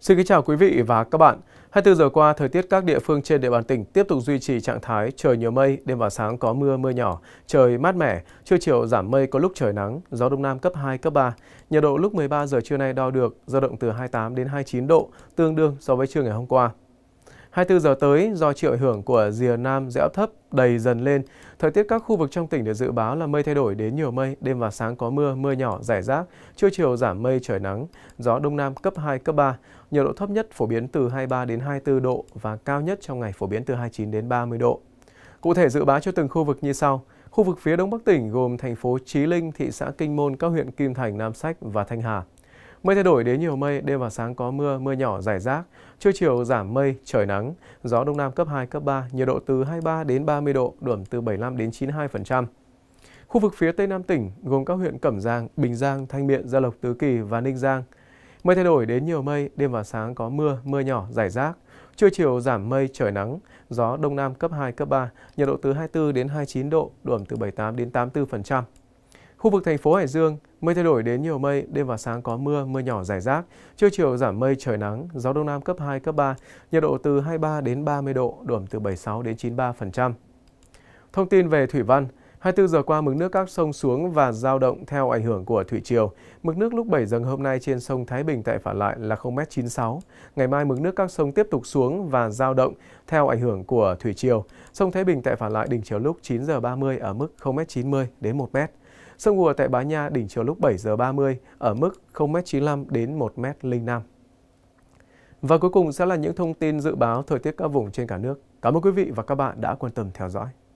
Xin kính chào quý vị và các bạn. 24 giờ qua, thời tiết các địa phương trên địa bàn tỉnh tiếp tục duy trì trạng thái trời nhiều mây, đêm và sáng có mưa mưa nhỏ, trời mát mẻ, trưa chiều giảm mây có lúc trời nắng, gió đông nam cấp 2 cấp 3. Nhiệt độ lúc 13 giờ trưa nay đo được dao động từ 28 đến 29 độ, tương đương so với trưa ngày hôm qua. 24 giờ tới, do chịu ảnh hưởng của rìa nam dẻo thấp đầy dần lên, thời tiết các khu vực trong tỉnh được dự báo là mây thay đổi đến nhiều mây, đêm và sáng có mưa, mưa nhỏ, rải rác, trưa chiều giảm mây trời nắng, gió đông nam cấp 2, cấp 3, nhiệt độ thấp nhất phổ biến từ 23 đến 24 độ và cao nhất trong ngày phổ biến từ 29 đến 30 độ. Cụ thể dự báo cho từng khu vực như sau. Khu vực phía Đông Bắc tỉnh gồm thành phố Chí Linh, thị xã Kinh Môn, các huyện Kim Thành, Nam Sách và Thanh Hà. Mây thay đổi đến nhiều mây, đêm và sáng có mưa, mưa nhỏ rải rác. Trưa chiều giảm mây, trời nắng, gió đông nam cấp 2, cấp 3, nhiệt độ từ 23 đến 30 độ, độ ẩm từ 75 đến 92%. Khu vực phía Tây Nam tỉnh gồm các huyện Cẩm Giang, Bình Giang, Thanh Miện, Gia Lộc, Tứ Kỳ và Ninh Giang. Mây thay đổi đến nhiều mây, đêm và sáng có mưa, mưa nhỏ rải rác. Trưa chiều giảm mây, trời nắng, gió đông nam cấp 2, cấp 3, nhiệt độ từ 24 đến 29 độ, độ ẩm từ 78 đến 84%. Khu vực thành phố Hải Dương, mây thay đổi đến nhiều mây, đêm và sáng có mưa, mưa nhỏ rải rác. Trưa chiều giảm mây, trời nắng, gió đông nam cấp 2, cấp 3, nhiệt độ từ 23 đến 30 độ, độ ẩm từ 76 đến 93%. Thông tin về thủy văn, 24 giờ qua mực nước các sông xuống và giao động theo ảnh hưởng của thủy triều. Mực nước lúc 7 giờ hôm nay trên sông Thái Bình tại phản Lại là 0m96. Ngày mai mực nước các sông tiếp tục xuống và giao động theo ảnh hưởng của thủy triều. Sông Thái Bình tại phản Lại đỉnh chiều lúc 9 giờ 30 ở mức 0m90 đến 1m. Sông Hùa tại Bá Nha đỉnh chiều lúc 7 giờ 30 ở mức 0m95 đến 1m05. Và cuối cùng sẽ là những thông tin dự báo thời tiết các vùng trên cả nước. Cảm ơn quý vị và các bạn đã quan tâm theo dõi.